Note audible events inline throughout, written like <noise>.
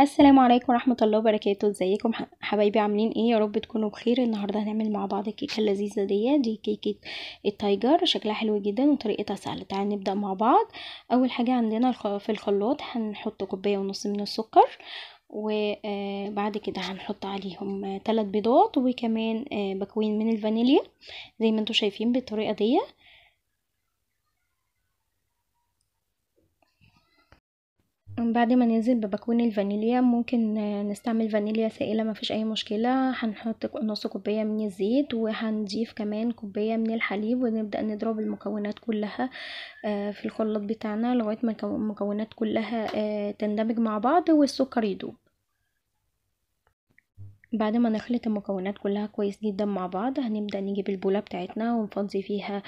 السلام عليكم ورحمة الله وبركاته ازيكم حبايبي عاملين ايه يا رب تكونوا بخير النهاردة هنعمل مع بعض الكيكة اللذيذة دي دي كيكة التايجر شكلها حلو جدا وطريقتها سهلة تعال نبدأ مع بعض اول حاجة عندنا في الخلاط هنحط كوباية ونص من السكر وبعد آه، كده هنحط عليهم ثلاث بيضات وكمان آه، بكوين من الفانيليا زي ما انتم شايفين بالطريقة دي بعد ما ننزل ببكون الفانيليا ممكن آه، نستعمل فانيليا سائلة مفيش اي مشكلة هنحط نص كوباية من الزيت وهنضيف كمان كوباية من الحليب ونبدأ نضرب المكونات كلها آه، في الخلاط بتاعنا لغاية ما المكونات كلها آه، تندمج مع بعض والسكر يدوب بعد ما نخلط المكونات كلها كويس جدا مع بعض هنبدأ نجيب البولة بتاعتنا ونفضي فيها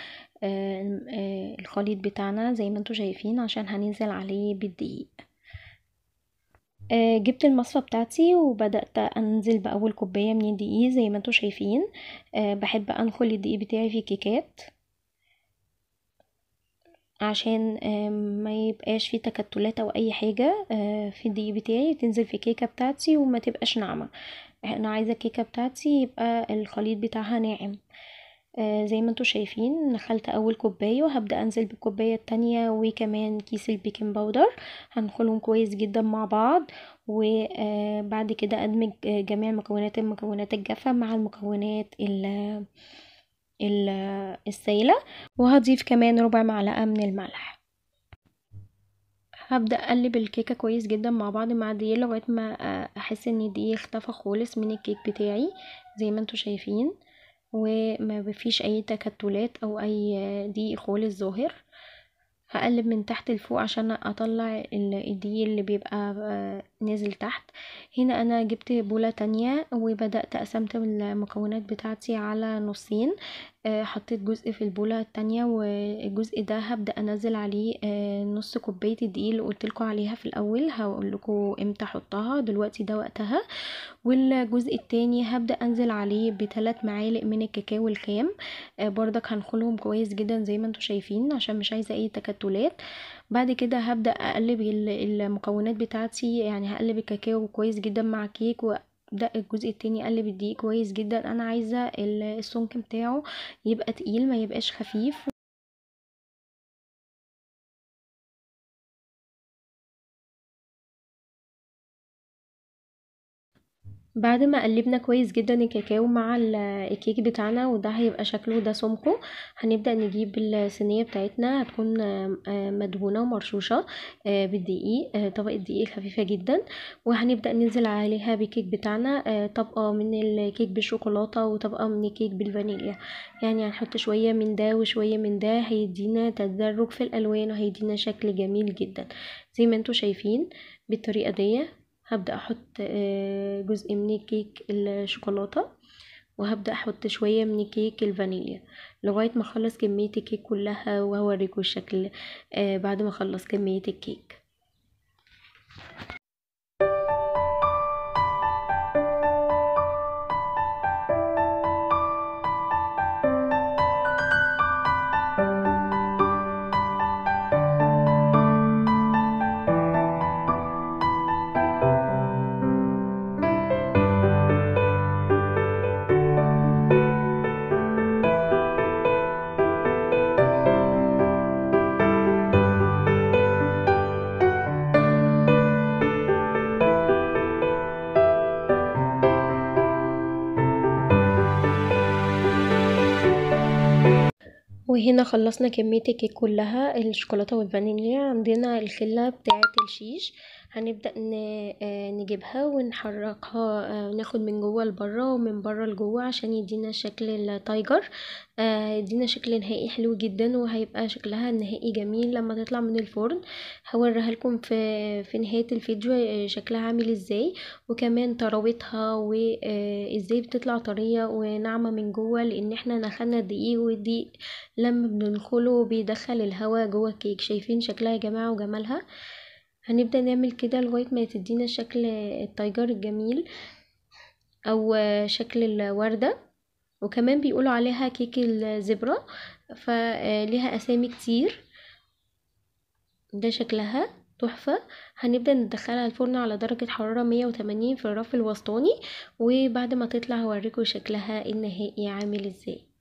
الخليط بتاعنا زي ما انتوا شايفين عشان هننزل عليه بالدقيق آه، جبت المصفى بتاعتي وبدأت أنزل بأول كوباية من الدقيق زي ما انتوا شايفين آه، بحب أنخل الدقيق بتاعي في كيكات عشان ما يبقاش في تكتلات او اي حاجة آه، في الدقيق بتاعي تنزل في الكيكة بتاعتي وما تبقاش ناعمة انا عايزة الكيكة بتاعتي يبقى الخليط بتاعها ناعم آه، زي ما انتم شايفين نخلت اول كوبايه وهبدا انزل بالكوبايه التانية وكمان كيس البيكنج باودر هنخلهم كويس جدا مع بعض وبعد آه، كده ادمج آه، جميع مكونات المكونات الجافه مع المكونات السائله وهضيف كمان ربع معلقه من الملح هبدا اقلب الكيكه كويس جدا مع بعض مع الدقيق لغايه ما احس ان الدقيق اختفى خالص من الكيك بتاعي زي ما انتم شايفين وما فيش اي تكتلات او اي ضيق خالص ظاهر هقلب من تحت لفوق عشان اطلع الضيق اللي بيبقى آه، نازل تحت هنا انا جبت بولة تانية وبدأت قسمت المكونات بتاعتي على نصين آه، حطيت جزء في البولة التانية والجزء ده هبدأ انزل عليه آه، نص كوباية الدقيق اللي قلتلكوا عليها في الاول هقولكوا امتى احطها دلوقتي ده وقتها والجزء التاني هبدأ انزل عليه بثلاث معالق من الكاكاو الخام آه، بردك هنخلهم كويس جدا زي ما انتوا شايفين عشان مش عايزة اي تكتلات بعد كده هبدأ اقلب المكونات بتاعتي يعني هقلب الكاكاو كويس جدا مع كيك و ده الجزء التاني اقلب الدقيق كويس جدا انا عايزه السمك بتاعه يبقى تقيل ما يبقاش خفيف بعد ما قلبنا كويس جدا الكاكاو مع الكيك بتاعنا وده هيبقى شكله ده سمكه هنبدأ نجيب الصينية بتاعتنا هتكون آه، مدهونة ومرشوشة آه، بالدقيق آه، طبقة دقيق خفيفة جدا وهنبدأ ننزل عليها بالكيك بتاعنا طبقة من الكيك بالشوكولاتة وطبقة من الكيك بالفانيليا يعني هنحط شوية من ده وشوية من ده هيدينا تدرج في الألوان وهيدينا شكل جميل جدا زي ما انتوا شايفين بالطريقة دي هبدأ أحط آه، جزء من كيك الشوكولاتة وهبدأ أحط شوية من كيك الفانيليا لغاية ما أخلص كمية الكيك كلها وهوريكم الشكل آه، بعد ما أخلص كمية الكيك وهنا خلصنا كمية الكيك كلها الشوكولاتة والفانيليا عندنا الخلة بتاعة الشيش هنبدأ آه، نجيبها ونحركها آه، ناخد من جوه لبره ومن بره لجوه عشان يدينا شكل التايجر آه، يدينا شكل نهائي حلو جدا وهيبقى شكلها النهائي جميل لما تطلع من الفرن هوريها لكم في في نهايه الفيديو شكلها عامل ازاي وكمان طراوتها وازاي بتطلع طريه وناعمه من جوه لان احنا نخلنا دقيق والدقيق لما بندخله بيدخل الهواء جوه الكيك شايفين شكلها يا جماعه وجمالها هنبدأ نعمل كده لغاية ما تدينا شكل التايجر الجميل او شكل الوردة وكمان بيقولوا عليها كيك الزبرة فليها اسامي كتير ده شكلها تحفة هنبدأ ندخلها الفرن على درجة حرارة 180 في الرف الوسطاني وبعد ما تطلع هوريكم شكلها النهائي عامل ازاي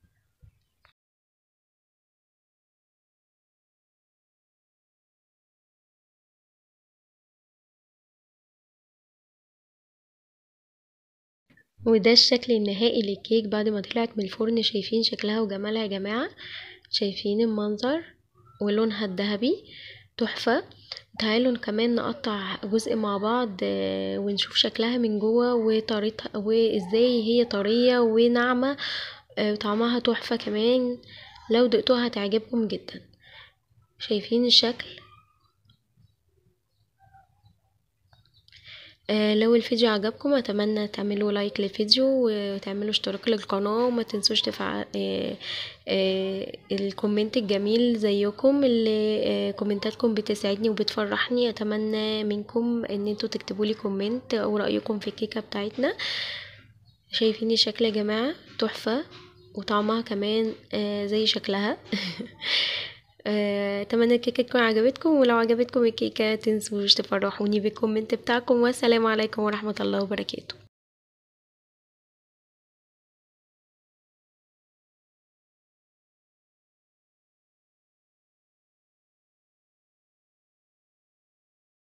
وده الشكل النهائي للكيك بعد ما طلعت من الفرن شايفين شكلها وجمالها يا جماعة شايفين المنظر ولونها الذهبي تحفة تعالوا كمان نقطع جزء مع بعض آه، ونشوف شكلها من جوه وطريقتها وازاي هي طرية وناعمة وطعمها آه، تحفة كمان لو دقتوها هتعجبكم جدا شايفين الشكل آه، لو الفيديو عجبكم اتمنى تعملوا لايك للفيديو وتعملوا اشتراك للقناه وما تنسوش تفعل آه، آه، الكومنت الجميل زيكم اللي كومنتاتكم بتساعدني وبتفرحني اتمنى منكم ان انتوا تكتبوا لي كومنت او رايكم في الكيكه بتاعتنا شايفيني شكل يا جماعه تحفه وطعمها كمان زي شكلها <laughs> آه، اتمنى الكيكه تكون عجبتكم ولو عجبتكم الكيكه تنسوش تفرحوني بالكومنت بتاعكم والسلام عليكم ورحمه الله وبركاته